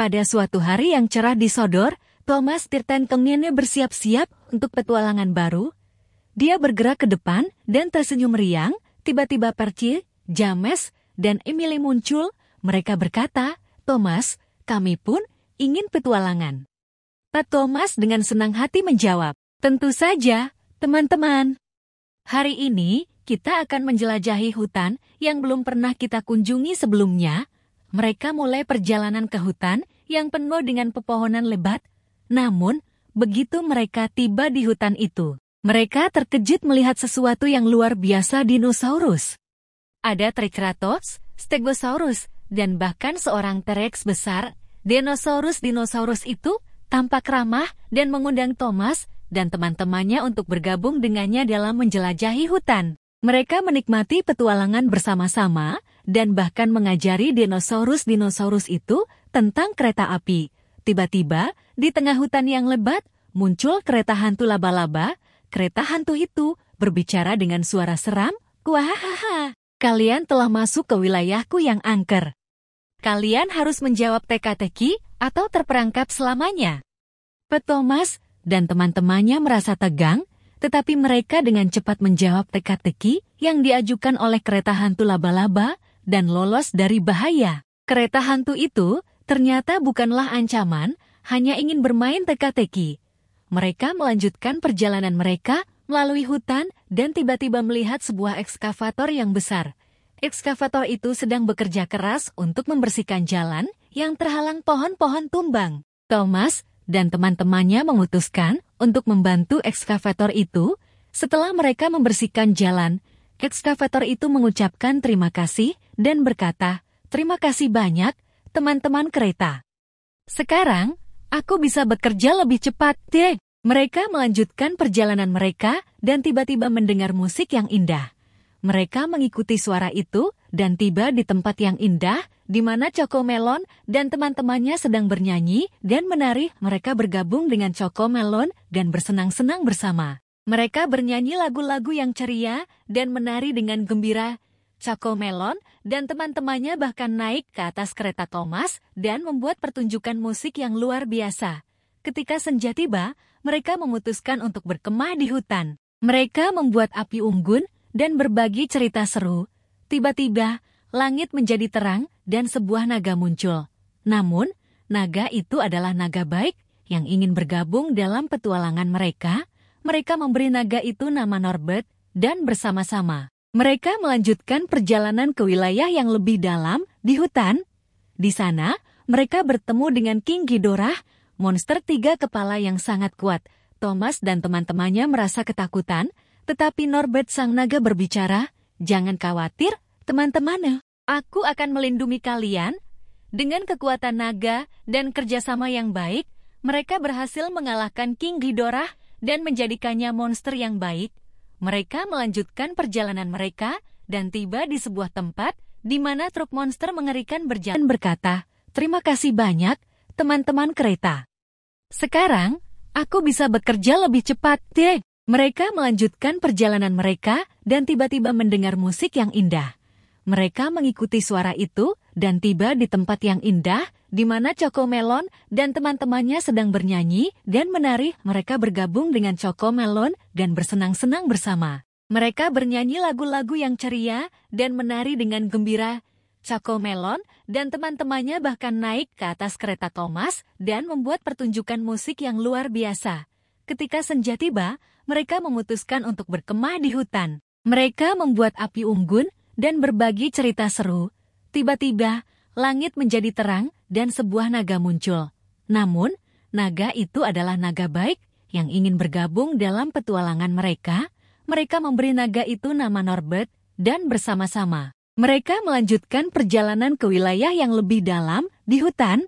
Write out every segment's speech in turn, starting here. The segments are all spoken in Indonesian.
Pada suatu hari yang cerah di Sodor, Thomas Tirtenkengene bersiap-siap untuk petualangan baru. Dia bergerak ke depan dan tersenyum riang, tiba-tiba Perci, James, dan Emily muncul. Mereka berkata, Thomas, kami pun ingin petualangan. Pak Thomas dengan senang hati menjawab, Tentu saja, teman-teman. Hari ini, kita akan menjelajahi hutan yang belum pernah kita kunjungi sebelumnya, mereka mulai perjalanan ke hutan yang penuh dengan pepohonan lebat, namun begitu mereka tiba di hutan itu, mereka terkejut melihat sesuatu yang luar biasa dinosaurus. Ada Triceratops, Stegosaurus, dan bahkan seorang T-Rex besar. Dinosaurus-dinosaurus itu tampak ramah dan mengundang Thomas dan teman-temannya untuk bergabung dengannya dalam menjelajahi hutan. Mereka menikmati petualangan bersama-sama dan bahkan mengajari dinosaurus-dinosaurus itu tentang kereta api. Tiba-tiba, di tengah hutan yang lebat, muncul kereta hantu laba-laba. Kereta hantu itu berbicara dengan suara seram, "Kuahahaha! kalian telah masuk ke wilayahku yang angker. Kalian harus menjawab teka-teki atau terperangkap selamanya. Petomas dan teman-temannya merasa tegang, tetapi mereka dengan cepat menjawab teka-teki yang diajukan oleh kereta hantu laba-laba dan lolos dari bahaya. Kereta hantu itu ternyata bukanlah ancaman, hanya ingin bermain teka-teki. Mereka melanjutkan perjalanan mereka melalui hutan dan tiba-tiba melihat sebuah ekskavator yang besar. Ekskavator itu sedang bekerja keras untuk membersihkan jalan yang terhalang pohon-pohon tumbang. Thomas dan teman-temannya memutuskan untuk membantu ekskavator itu. Setelah mereka membersihkan jalan, ekskavator itu mengucapkan terima kasih dan berkata, Terima kasih banyak, teman-teman kereta. Sekarang, aku bisa bekerja lebih cepat. deh mereka melanjutkan perjalanan mereka dan tiba-tiba mendengar musik yang indah. Mereka mengikuti suara itu dan tiba di tempat yang indah di mana Choco Melon dan teman-temannya sedang bernyanyi dan menari. Mereka bergabung dengan Choco Melon dan bersenang-senang bersama. Mereka bernyanyi lagu-lagu yang ceria dan menari dengan gembira Chaco Melon, dan teman-temannya bahkan naik ke atas kereta Thomas dan membuat pertunjukan musik yang luar biasa. Ketika senja tiba, mereka memutuskan untuk berkemah di hutan. Mereka membuat api unggun dan berbagi cerita seru. Tiba-tiba, langit menjadi terang dan sebuah naga muncul. Namun, naga itu adalah naga baik yang ingin bergabung dalam petualangan mereka, mereka memberi naga itu nama Norbert, dan bersama-sama mereka melanjutkan perjalanan ke wilayah yang lebih dalam di hutan. Di sana, mereka bertemu dengan King Ghidorah, monster tiga kepala yang sangat kuat. Thomas dan teman-temannya merasa ketakutan, tetapi Norbert sang naga berbicara, "Jangan khawatir, teman-teman. Aku akan melindungi kalian." Dengan kekuatan naga dan kerjasama yang baik, mereka berhasil mengalahkan King Ghidorah dan menjadikannya monster yang baik. Mereka melanjutkan perjalanan mereka dan tiba di sebuah tempat di mana truk monster mengerikan berjalan berkata, Terima kasih banyak, teman-teman kereta. Sekarang, aku bisa bekerja lebih cepat, deh. Mereka melanjutkan perjalanan mereka dan tiba-tiba mendengar musik yang indah. Mereka mengikuti suara itu dan tiba di tempat yang indah di mana Choco Melon dan teman-temannya sedang bernyanyi dan menari. Mereka bergabung dengan Choco Melon dan bersenang-senang bersama. Mereka bernyanyi lagu-lagu yang ceria dan menari dengan gembira. Choco Melon dan teman-temannya bahkan naik ke atas kereta Thomas dan membuat pertunjukan musik yang luar biasa. Ketika senja tiba, mereka memutuskan untuk berkemah di hutan. Mereka membuat api unggun dan berbagi cerita seru Tiba-tiba, langit menjadi terang dan sebuah naga muncul. Namun, naga itu adalah naga baik yang ingin bergabung dalam petualangan mereka. Mereka memberi naga itu nama Norbert dan bersama-sama. Mereka melanjutkan perjalanan ke wilayah yang lebih dalam di hutan.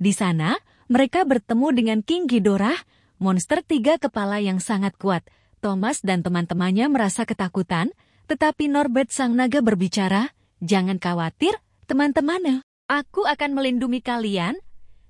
Di sana, mereka bertemu dengan King Ghidorah, monster tiga kepala yang sangat kuat. Thomas dan teman-temannya merasa ketakutan, tetapi Norbert sang naga berbicara, Jangan khawatir, teman-teman. Aku akan melindungi kalian.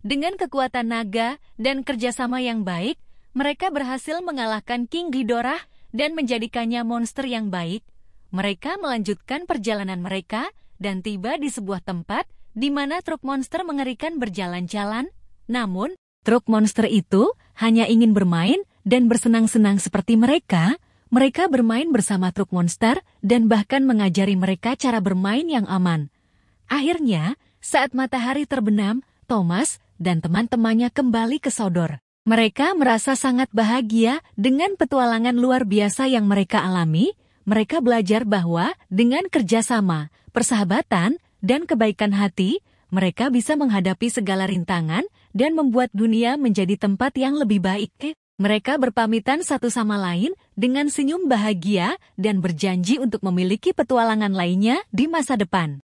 Dengan kekuatan naga dan kerjasama yang baik, mereka berhasil mengalahkan King Ghidorah dan menjadikannya monster yang baik. Mereka melanjutkan perjalanan mereka dan tiba di sebuah tempat di mana truk monster mengerikan berjalan-jalan. Namun, truk monster itu hanya ingin bermain dan bersenang-senang seperti mereka, mereka bermain bersama truk monster dan bahkan mengajari mereka cara bermain yang aman. Akhirnya, saat matahari terbenam, Thomas dan teman-temannya kembali ke Sodor. Mereka merasa sangat bahagia dengan petualangan luar biasa yang mereka alami. Mereka belajar bahwa dengan kerjasama, persahabatan, dan kebaikan hati, mereka bisa menghadapi segala rintangan dan membuat dunia menjadi tempat yang lebih baik. Mereka berpamitan satu sama lain dengan senyum bahagia dan berjanji untuk memiliki petualangan lainnya di masa depan.